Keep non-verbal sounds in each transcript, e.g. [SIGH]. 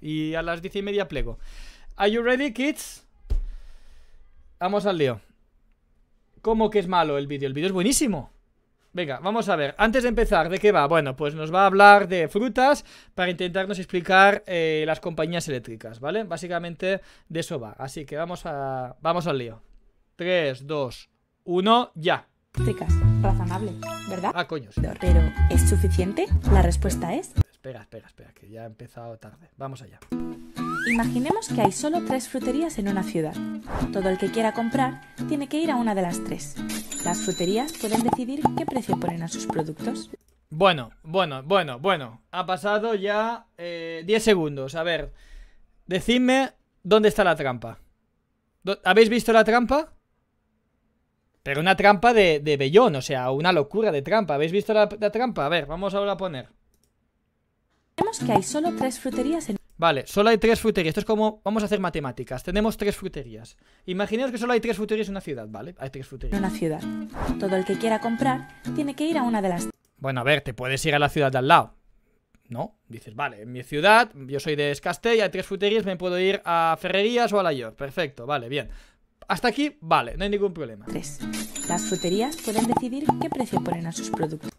Y a las diez y media plego. ¿Are you ready, kids? Vamos al lío. ¿Cómo que es malo el vídeo? El vídeo es buenísimo. Venga, vamos a ver. Antes de empezar, ¿de qué va? Bueno, pues nos va a hablar de frutas para intentarnos explicar eh, las compañías eléctricas, ¿vale? Básicamente de eso va. Así que vamos, a, vamos al lío. 3, 2, 1, ya. razonable, ¿verdad? Ah, coños. Pero, ¿es suficiente? La respuesta es espera, espera, espera, que ya ha empezado tarde. Vamos allá. Imaginemos que hay solo tres fruterías en una ciudad. Todo el que quiera comprar tiene que ir a una de las tres. Las fruterías pueden decidir qué precio ponen a sus productos. Bueno, bueno, bueno, bueno. Ha pasado ya 10 eh, segundos. A ver, decidme dónde está la trampa. ¿Habéis visto la trampa? Pero una trampa de, bellón, o sea, una locura de trampa. ¿Habéis visto la, la trampa? A ver, vamos ahora a poner que hay solo tres fruterías Vale, solo hay tres fruterías. Esto es como... Vamos a hacer matemáticas. Tenemos tres fruterías. Imaginaos que solo hay tres fruterías en una ciudad, ¿vale? Hay tres fruterías. En una ciudad. Todo el que quiera comprar tiene que ir a una de las... Bueno, a ver, te puedes ir a la ciudad de al lado. ¿no? Dices, vale, en mi ciudad, yo soy de Escastella, hay tres fruterías, me puedo ir a Ferrerías o a La York. Perfecto, vale, bien. Hasta aquí, vale, no hay ningún problema. Tres. Las fruterías pueden decidir qué precio ponen a sus productos.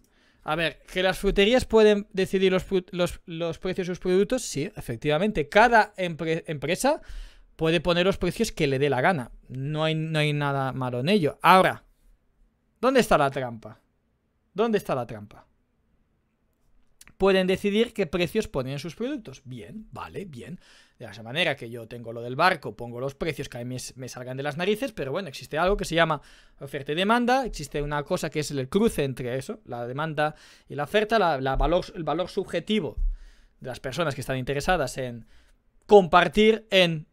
A ver, que las fruterías pueden decidir los, los precios de sus productos, sí, efectivamente. Cada empresa puede poner los precios que le dé la gana. No hay, no hay nada malo en ello. Ahora, ¿dónde está la trampa? ¿Dónde está la trampa? Pueden decidir qué precios ponen sus productos. Bien, vale, bien. De esa manera que yo tengo lo del barco, pongo los precios que a mí me salgan de las narices, pero bueno, existe algo que se llama oferta y demanda, existe una cosa que es el cruce entre eso, la demanda y la oferta, el valor subjetivo de las personas que están interesadas en compartir, en,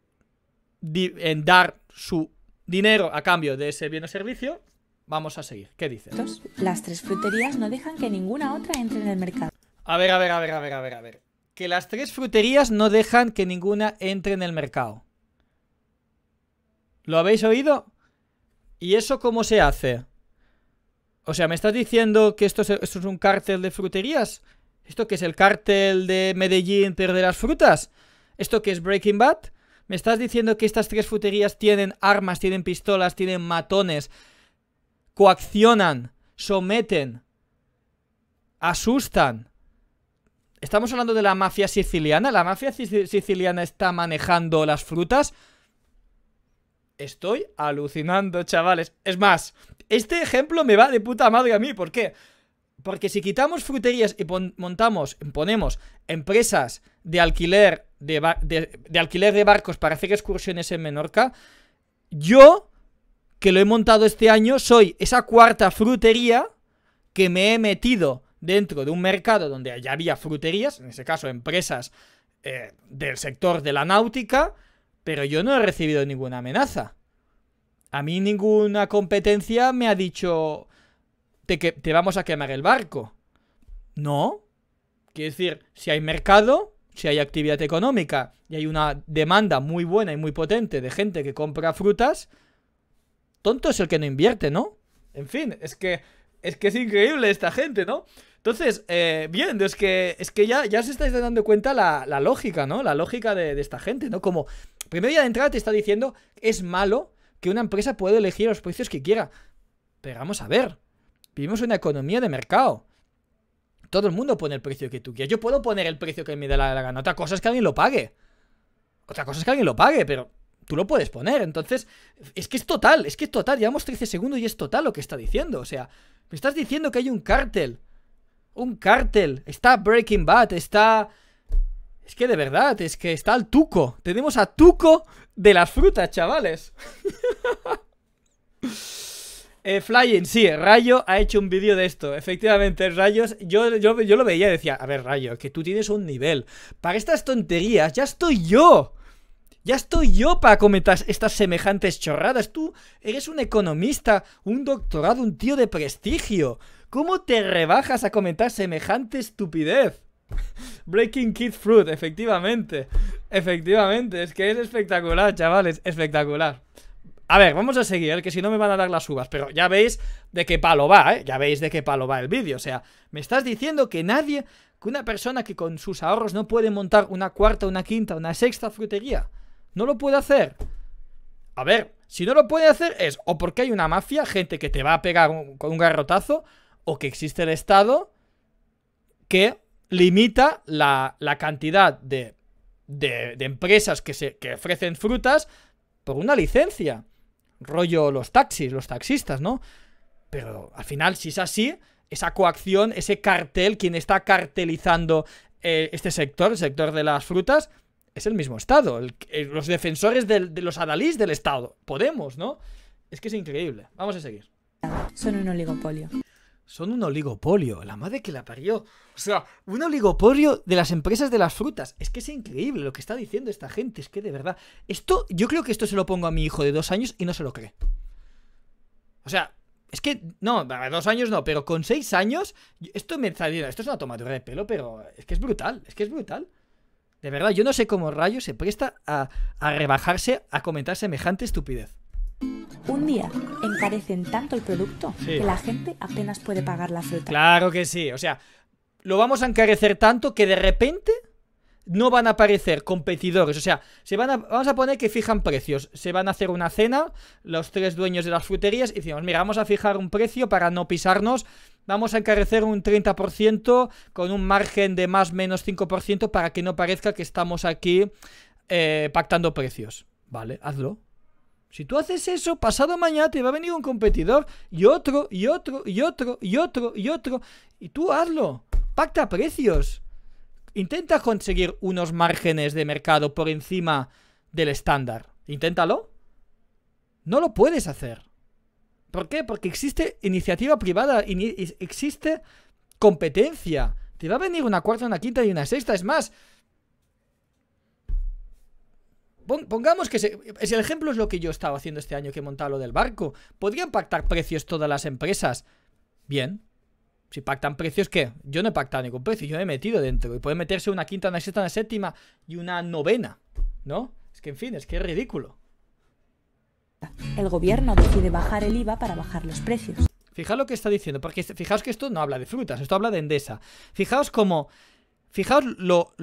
en dar su dinero a cambio de ese bien o servicio. Vamos a seguir. ¿Qué dices? Las tres fruterías no dejan que ninguna otra entre en el mercado. A ver, a ver, a ver, a ver, a ver, a ver que las tres fruterías no dejan que ninguna entre en el mercado. ¿Lo habéis oído? ¿Y eso cómo se hace? O sea, ¿me estás diciendo que esto es, un cártel de fruterías? ¿Esto que es el cártel de Medellín, pero de las frutas? ¿Esto que es Breaking Bad? ¿Me estás diciendo que estas tres fruterías tienen armas, tienen pistolas, tienen matones? Coaccionan, someten, asustan, ¿Estamos hablando de la mafia siciliana? ¿La mafia siciliana está manejando las frutas? Estoy alucinando, chavales. Es más, este ejemplo me va de puta madre a mí. ¿Por qué? Porque si quitamos fruterías y montamos, ponemos empresas de alquiler de alquiler de barcos para hacer excursiones en Menorca, yo, que lo he montado este año, soy esa cuarta frutería que me he metido dentro de un mercado donde ya había fruterías, en ese caso empresas eh, del sector de la náutica, pero yo no he recibido ninguna amenaza. A mí ninguna competencia me ha dicho te, que te vamos a quemar el barco. No. Quiero decir, si hay mercado, si hay actividad económica y hay una demanda muy buena y muy potente de gente que compra frutas, tonto es el que no invierte, ¿no? En fin, es que es que es increíble esta gente, ¿no? Entonces, eh, bien, es que, es que ya, ya os estáis dando cuenta la, lógica, ¿no? La lógica de, esta gente, ¿no? Como, primero ya de entrada te está diciendo, es malo que una empresa pueda elegir los precios que quiera. Pero vamos a ver, vivimos una economía de mercado. Todo el mundo pone el precio que tú quieras. Yo puedo poner el precio que me dé la, la gana. Otra cosa es que alguien lo pague. Otra cosa es que alguien lo pague, pero tú lo puedes poner. Entonces, es que es total, es que es total. Llevamos 13 segundos y es total lo que está diciendo. O sea, me estás diciendo que hay un cártel un cártel, está Breaking Bad, está... Es que de verdad, es que está el Tuco. Tenemos a Tuco de las frutas, chavales. [LAUGHS] eh, Flying, sí, Rayo ha hecho un vídeo de esto. Efectivamente, Rayos, yo, yo, yo lo veía y decía, a ver, Rayo, que tú tienes un nivel. Para estas tonterías, ya estoy yo. Ya estoy yo para comentar estas semejantes chorradas. Tú eres un economista, un doctorado, un tío de prestigio. ¿Cómo te rebajas a comentar semejante estupidez? Breaking Kid Fruit, efectivamente. Efectivamente, es que es espectacular, chavales, espectacular. A ver, vamos a seguir, que si no me van a dar las uvas, pero ya veis de qué palo va, ¿eh? Ya veis de qué palo va el vídeo, o sea, me estás diciendo que nadie, que una persona que con sus ahorros no puede montar una cuarta, una quinta, una sexta frutería, no lo puede hacer. A ver, si no lo puede hacer es o porque hay una mafia, gente que te va a pegar con un garrotazo, o que existe el Estado que limita la, cantidad de, empresas que, se, ofrecen frutas por una licencia. Rollo los taxis, los taxistas, ¿no? Pero al final, si es así, esa coacción, ese cartel, quien está cartelizando eh, este sector, el sector de las frutas, es el mismo Estado. Eh, los defensores de los adalís del Estado. Podemos, ¿no? Es que es increíble. Vamos a seguir. Son un oligopolio son un oligopolio. La madre que la parió. O sea, un oligopolio de las empresas de las frutas. Es que es increíble lo que está diciendo esta gente. Es que de verdad. Esto, yo creo que esto se lo pongo a mi hijo de dos años y no se lo cree. O sea, es que, no, dos años no, pero con seis años, esto me salió, esto es una tomadura de pelo, pero es que es brutal, es que es brutal. De verdad, yo no sé cómo Rayo se presta a rebajarse a comentar semejante estupidez un día encarecen tanto el producto que la gente apenas puede pagar la fruta. Claro que sí, o sea, lo vamos a encarecer tanto que de repente no van a aparecer competidores, o sea, se van a, vamos a poner que fijan precios, se van a hacer una cena, los tres dueños de las fruterías, y decimos, mira, vamos a fijar un precio para no pisarnos, vamos a encarecer un 30% con un margen de más menos 5% para que no parezca que estamos aquí eh, pactando precios, ¿vale? Hazlo, si tú haces eso, pasado mañana te va a venir un competidor y otro, y otro, y otro, y otro, y otro. Y tú hazlo. Pacta precios. Intenta conseguir unos márgenes de mercado por encima del estándar. Inténtalo. No lo puedes hacer. ¿Por qué? Porque existe iniciativa privada, existe competencia. Te va a venir una cuarta, una quinta y una sexta. Es más, pongamos que el ejemplo es lo que yo estaba haciendo este año que he montado lo del barco. Podrían pactar precios todas las empresas. Bien. Si pactan precios, ¿qué? Yo no he pactado ningún precio, yo me he metido dentro. Y puede meterse una quinta, una sexta, una séptima y una novena. ¿No? Es que, en fin, es que es ridículo. El gobierno decide bajar el IVA para bajar los precios. Fijaos lo que está diciendo, porque fijaos que esto no habla de frutas, esto habla de Endesa. Fijaos cómo Fijaos lo,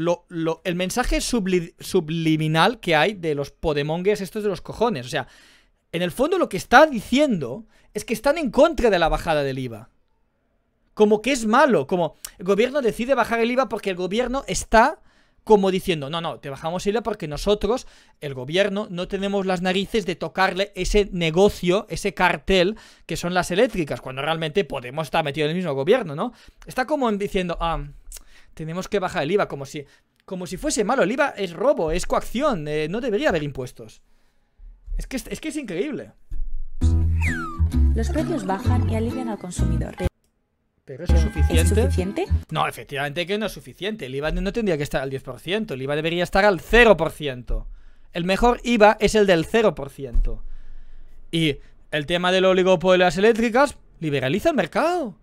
el mensaje subliminal que hay de los Podemongues estos de los cojones. O sea, en el fondo lo que está diciendo es que están en contra de la bajada del IVA. Como que es malo, como el gobierno decide bajar el IVA porque el gobierno está como diciendo, no, no, te bajamos el IVA porque nosotros, el gobierno, no tenemos las narices de tocarle ese negocio, ese cartel que son las eléctricas, cuando realmente Podemos estar metido en el mismo gobierno, ¿no? Está como diciendo, ah, tenemos que bajar el IVA, como si, como si fuese malo. El IVA es robo, es coacción, eh, no debería haber impuestos. Es que es, que es increíble. Los precios bajan y alivian al consumidor. ¿Pero es suficiente? No, efectivamente que no es suficiente. El IVA no tendría que estar al 10%, el IVA debería estar al 0%. El mejor IVA es el del 0%. Y el tema del oligopolio de las eléctricas, liberaliza el mercado.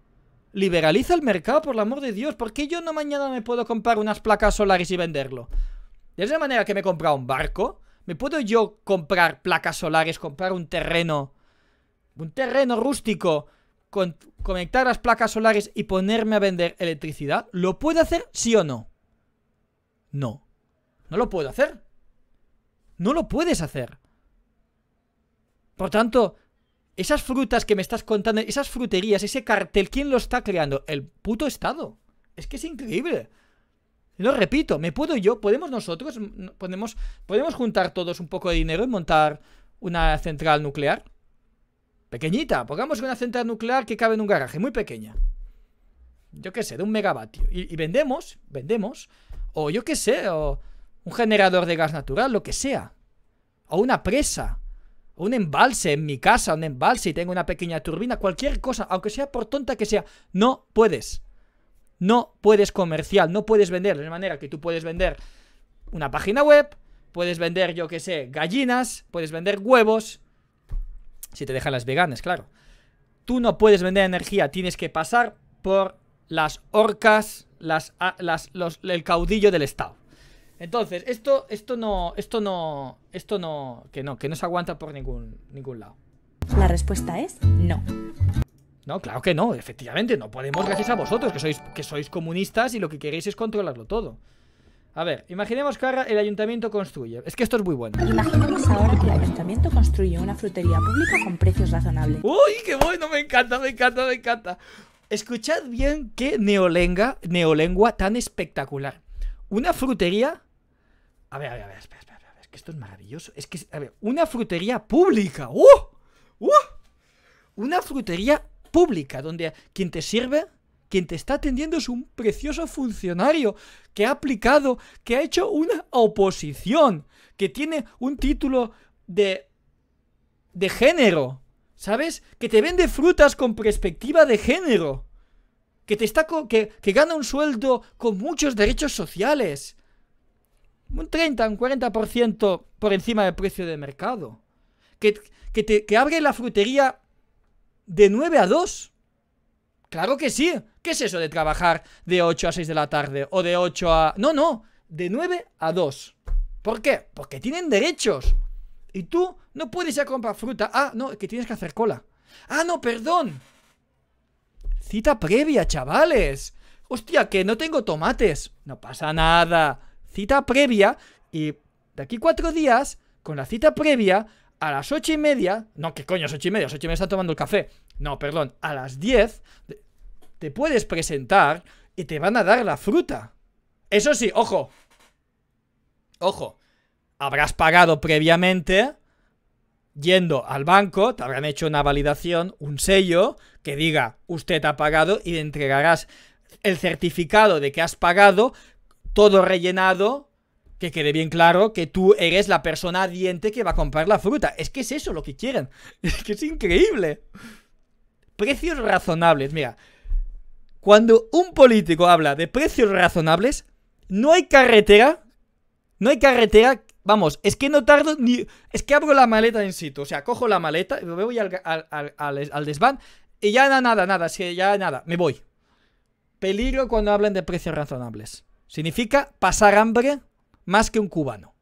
Liberaliza el mercado, por el amor de Dios. ¿Por qué yo no mañana me puedo comprar unas placas solares y venderlo? De esa manera que me he comprado un barco, ¿me puedo yo comprar placas solares, comprar un terreno? Un terreno rústico, con, conectar las placas solares y ponerme a vender electricidad. ¿Lo puedo hacer sí o no? No. No lo puedo hacer. No lo puedes hacer. Por tanto, esas frutas que me estás contando, esas fruterías, ese cartel, ¿quién lo está creando? El puto Estado. Es que es increíble. Lo repito, me puedo yo, podemos nosotros, podemos, podemos juntar todos un poco de dinero y montar una central nuclear. Pequeñita, pongamos una central nuclear que cabe en un garaje, muy pequeña. Yo qué sé, de un megavatio. Y, y vendemos, vendemos, o yo qué sé, o un generador de gas natural, lo que sea. O una presa un embalse en mi casa, un embalse y tengo una pequeña turbina, cualquier cosa, aunque sea por tonta que sea, no puedes. No puedes comercial, no puedes vender. De manera que tú puedes vender una página web, puedes vender, yo que sé, gallinas, puedes vender huevos, si te dejan las veganas, claro. Tú no puedes vender energía, tienes que pasar por las orcas, las, las, los, el caudillo del Estado. Entonces, esto, esto no, esto no, esto no, que no, que no se aguanta por ningún, ningún lado. La respuesta es no. No, claro que no, efectivamente, no podemos gracias a vosotros, que sois, que sois comunistas y lo que queréis es controlarlo todo. A ver, imaginemos que ahora el ayuntamiento construye. Es que esto es muy bueno. Imaginemos ahora que el ayuntamiento construye una frutería pública con precios razonables. ¡Uy, qué bueno! Me encanta, me encanta, me encanta. Escuchad bien qué neolenga, neolengua tan espectacular. Una frutería a ver, a ver, a ver, ver, a es que esto es maravilloso. Es que, a ver, una frutería pública. ¡Uh! ¡Uh! Una frutería pública donde quien te sirve quien te está atendiendo es un precioso funcionario que ha aplicado, que ha hecho una oposición, que tiene un título de de género, ¿sabes? Que te vende frutas con perspectiva de género, que te está que, que gana un sueldo con muchos derechos sociales, un 30, un 40% por encima del precio de mercado. Que, te, abre la frutería de 9 a 2. Claro que sí. ¿Qué es eso de trabajar de 8 a 6 de la tarde? O de 8 a... No, no. De 9 a 2. ¿Por qué? Porque tienen derechos. Y tú no puedes a comprar fruta. Ah, no, que tienes que hacer cola. Ah, no, perdón. Cita previa, chavales. Hostia, que no tengo tomates. No pasa nada cita previa y de aquí cuatro días, con la cita previa, a las ocho y media, no, ¿qué coño, es ocho y media, las ocho y media está tomando el café, no, perdón, a las diez te puedes presentar y te van a dar la fruta. Eso sí, ojo, ojo, habrás pagado previamente yendo al banco, te habrán hecho una validación, un sello que diga usted ha pagado y le entregarás el certificado de que has pagado todo rellenado, que quede bien claro que tú eres la persona diente que va a comprar la fruta. Es que es eso lo que quieren. [LAUGHS] Es que es increíble. Precios razonables, mira. Cuando un político habla de precios razonables, no hay carretera, no hay carretera, vamos, es que no tardo ni... Es que abro la maleta en sitio, o sea, cojo la maleta, me voy al, al, desván y ya nada, nada, nada, ya nada, me voy. Peligro cuando hablan de precios razonables. Significa pasar hambre más que un cubano.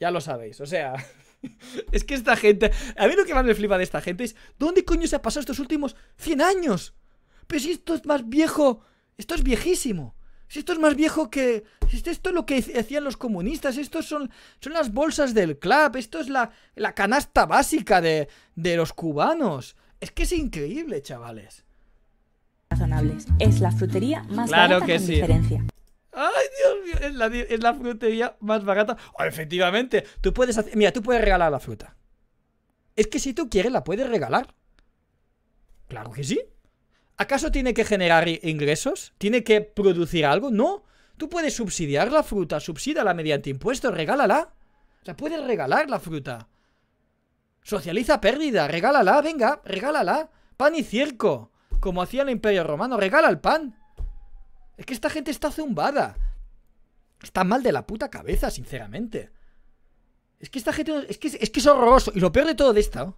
Ya lo sabéis, o sea... [LAUGHS] es que esta gente... A mí lo que más me flipa de esta gente es... ¿Dónde coño se ha pasado estos últimos 100 años? Pero si esto es más viejo... Esto es viejísimo. Si esto es más viejo que... Esto es lo que hacían los comunistas. Estos son, son las bolsas del club. Esto es la, la canasta básica de, de los cubanos. Es que es increíble, chavales razonables. Es la frutería más claro barata que sí. diferencia. Ay, Dios mío, es la, frutería más barata. Oh, efectivamente, tú puedes hacer, mira, tú puedes regalar la fruta. Es que si tú quieres la puedes regalar. Claro que sí. ¿Acaso tiene que generar ingresos? ¿Tiene que producir algo? No. Tú puedes subsidiar la fruta, subsídala mediante impuestos, regálala. O sea, puedes regalar la fruta. Socializa pérdida, regálala, venga, regálala. Pan y circo como hacía el Imperio Romano, regala el pan. Es que esta gente está zumbada. Está mal de la puta cabeza, sinceramente. Es que esta gente. Es que es, que es horroroso. Y lo peor de todo de esto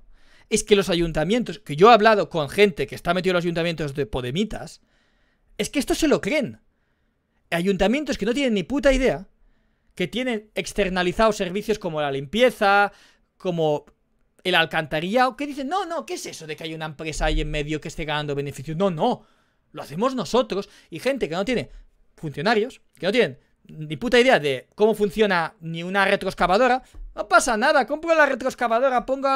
es que los ayuntamientos. Que yo he hablado con gente que está metido en los ayuntamientos de Podemitas. Es que esto se lo creen. Ayuntamientos que no tienen ni puta idea. Que tienen externalizados servicios como la limpieza. Como el alcantarillado, que dicen, no, no, ¿qué es eso de que hay una empresa ahí en medio que esté ganando beneficios? No, no, lo hacemos nosotros. Y gente que no tiene funcionarios, que no tienen ni puta idea de cómo funciona ni una retroexcavadora, no pasa nada, compro la retroexcavadora, pongo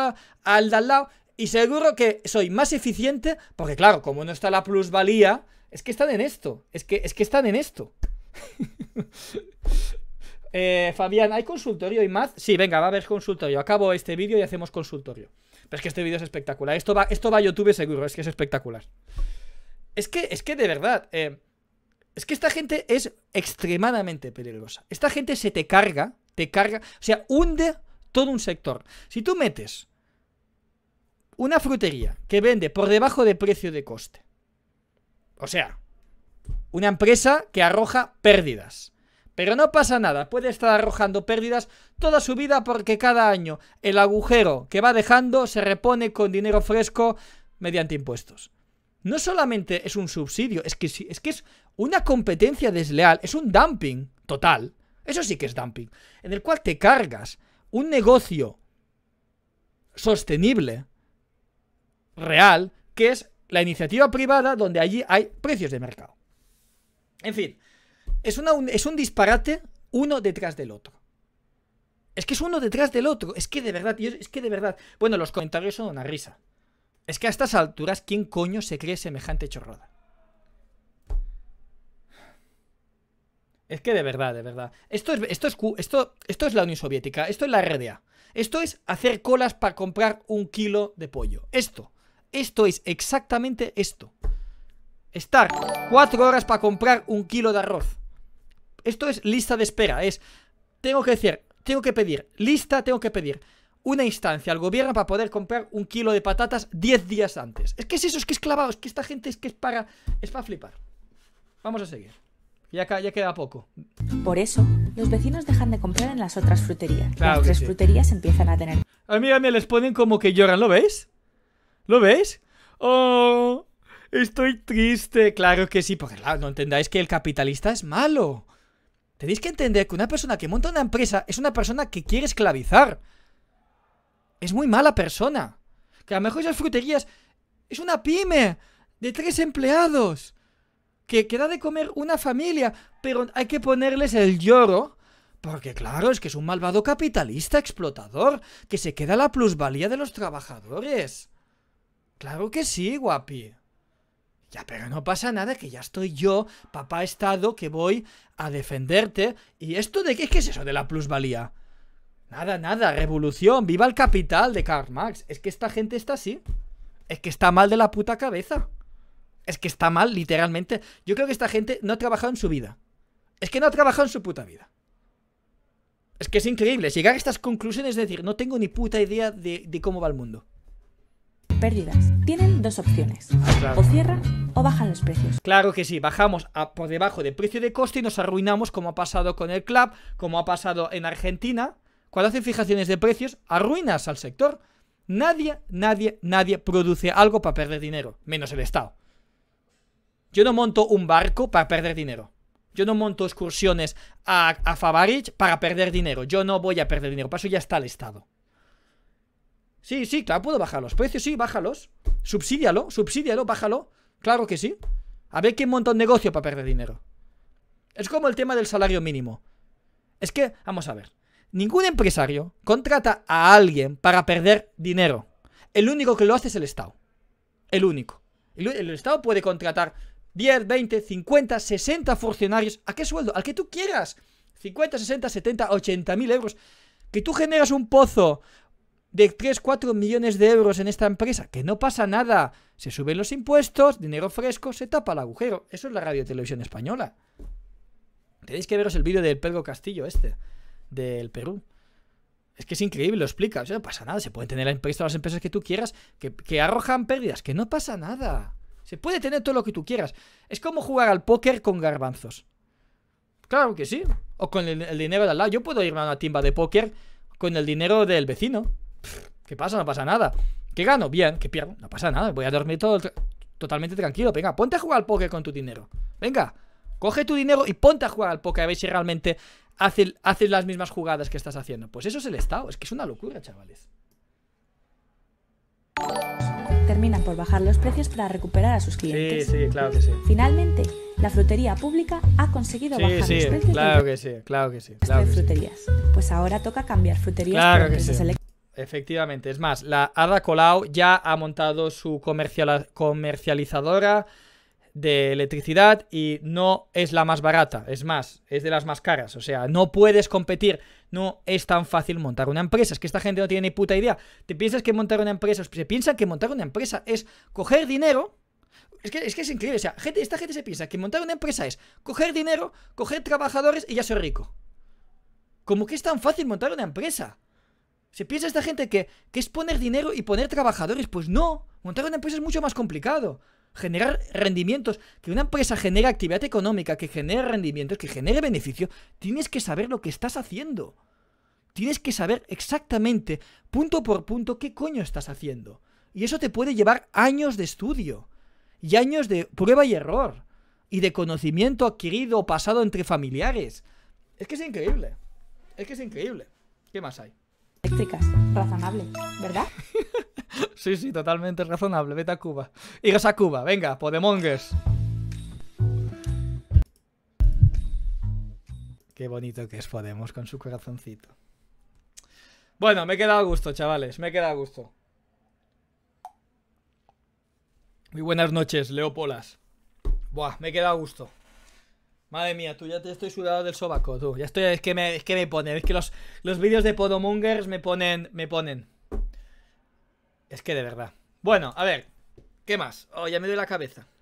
al de al lado y seguro que soy más eficiente, porque claro, como no está la plusvalía, es que están en esto, es que, es que están en esto. [LAUGHS] Eh, Fabián, ¿hay consultorio y más? Sí, venga, va a haber consultorio. Acabo este vídeo y hacemos consultorio. Pero es que este vídeo es espectacular. Esto va, esto va a YouTube seguro, es que es espectacular. Es que, es que de verdad, eh, es que esta gente es extremadamente peligrosa. Esta gente se te carga, te carga, o sea, hunde todo un sector. Si tú metes una frutería que vende por debajo de precio de coste, o sea, una empresa que arroja pérdidas pero no pasa nada, puede estar arrojando pérdidas toda su vida porque cada año el agujero que va dejando se repone con dinero fresco mediante impuestos. No solamente es un subsidio, es que, es una competencia desleal, es un dumping total. Eso sí que es dumping, en el cual te cargas un negocio sostenible, real, que es la iniciativa privada donde allí hay precios de mercado. En fin, es, un, disparate uno detrás del otro. Es que es uno detrás del otro. Es que de verdad, es que de verdad. Bueno, los comentarios son una risa. Es que a estas alturas, ¿quién coño se cree semejante chorrada? Es que de verdad, de verdad. Esto esto es, esto, esto es la Unión Soviética, esto es la RDA. Esto es hacer colas para comprar un kilo de pollo. Esto. Esto es exactamente esto. Estar cuatro horas para comprar un kilo de arroz. Esto es lista de espera, es... Tengo que decir, tengo que pedir, lista, tengo que pedir una instancia al gobierno para poder comprar un kilo de patatas 10 días antes. Es que es eso, es que es clavado, es que esta gente es que es para, es para flipar. Vamos a seguir. Ya, queda poco. Por eso, los vecinos dejan de comprar en las otras fruterías. las tres fruterías empiezan a tener... A mí, me les ponen como que lloran, ¿lo ves? ¿Lo ves? ¡Oh! Estoy triste. Claro que sí, porque no entendáis que el capitalista es malo. Tenéis que entender que una persona que monta una empresa es una persona que quiere esclavizar. Es muy mala persona. Que a lo mejor esas fruterías es una pyme de tres empleados que queda de comer una familia, pero hay que ponerles el lloro. Porque claro, es que es un malvado capitalista explotador que se queda la plusvalía de los trabajadores. Claro que sí, guapi. Ya, pero no pasa nada, que ya estoy yo, papá Estado, que voy a defenderte. ¿Y esto de qué, es eso de la plusvalía? Nada, nada, revolución, viva el capital de Karl Marx. Es que esta gente está así. Es que está mal de la puta cabeza. Es que está mal, literalmente. Yo creo que esta gente no ha trabajado en su vida. Es que no ha trabajado en su puta vida. Es que es increíble llegar a estas conclusiones, es decir, no tengo ni puta idea de cómo va el mundo pérdidas. Tienen dos opciones. O cierran o bajan los precios. Claro que sí, bajamos por debajo de precio de coste y nos arruinamos como ha pasado con el club, como ha pasado en Argentina. Cuando hacen fijaciones de precios, arruinas al sector. Nadie, nadie, nadie produce algo para perder dinero, menos el Estado. Yo no monto un barco para perder dinero. Yo no monto excursiones a, a Favarich para perder dinero. Yo no voy a perder dinero. Para eso ya está el Estado. Sí, sí, claro, puedo bajar los precios, sí, bájalos. Subsídialo, subsídialo, bájalo. Claro que sí. A ver qué montón de negocio para perder dinero. Es como el tema del salario mínimo. Es que, vamos a ver, ningún empresario contrata a alguien para perder dinero. El único que lo hace es el Estado. El único. El, el Estado puede contratar 10, 20, 50, 60 funcionarios. ¿A qué sueldo? Al que tú quieras. 50, 60, 70, 80 mil euros. Que tú generas un pozo de 3-4 millones de euros en esta empresa, que no pasa nada. Se suben los impuestos, dinero fresco, se tapa el agujero. Eso es la radio televisión española. Tenéis que veros el vídeo del Pedro Castillo este, del Perú. Es que es increíble, lo explica. no pasa nada. Se pueden tener las empresas que tú quieras que, arrojan pérdidas, que no pasa nada. Se puede tener todo lo que tú quieras. Es como jugar al póker con garbanzos. Claro que sí. O con el, el dinero de al lado. Yo puedo irme a una timba de póker con el dinero del vecino. ¿Qué pasa? No pasa nada. ¿Qué gano? Bien, ¿qué pierdo? No pasa nada. Voy a dormir todo totalmente tranquilo. Venga, ponte a jugar al póker con tu dinero. Venga, coge tu dinero y ponte a jugar al póker a ver si realmente haces las mismas jugadas que estás haciendo. Pues eso es el Estado. Es que es una locura, chavales. Terminan por bajar los precios para recuperar a sus clientes. Sí, sí, claro que sí. Finalmente, la frutería pública ha conseguido bajar los precios. Claro que sí, claro que sí. Este pues ahora toca cambiar fruterías claro que sí. Efectivamente, es más, la Ada Colau ya ha montado su comercializadora de electricidad y no es la más barata, es más, es de las más caras, o sea, no puedes competir, no es tan fácil montar una empresa, es que esta gente no tiene ni puta idea, te piensas que montar una empresa, se piensa que montar una empresa es coger dinero, es que, es que es increíble, o sea, esta gente se piensa que montar una empresa es coger dinero, coger trabajadores y ya soy rico. Como que es tan fácil montar una empresa. Se piensa esta gente que, que es poner dinero y poner trabajadores. Pues no, montar una empresa es mucho más complicado generar rendimientos, que una empresa genere actividad económica, que genere rendimientos, que genere beneficio, tienes que saber lo que estás haciendo. Tienes que saber exactamente, punto por punto, qué coño estás haciendo. Y eso te puede llevar años de estudio y años de prueba y error y de conocimiento adquirido o pasado entre familiares. Es que es increíble. Es que es increíble. ¿Qué más hay? eléctricas. Razonable, ¿verdad? [LAUGHS] sí, sí, totalmente razonable. Vete a Cuba. Igas a Cuba, venga, Podemongues. Qué bonito que es Podemos con su corazoncito. Bueno, me he quedado a gusto, chavales. Me he quedado a gusto. Muy buenas noches, Leopolas. Buah, me he quedado a gusto. Madre mía, tú ya te estoy sudado del sobaco, tú. Ya estoy, es que me, es que me pone, es que los, los vídeos de Podomongers me ponen, me ponen. Es que de verdad. Bueno, a ver, ¿qué más? Oh, ya me doy la cabeza.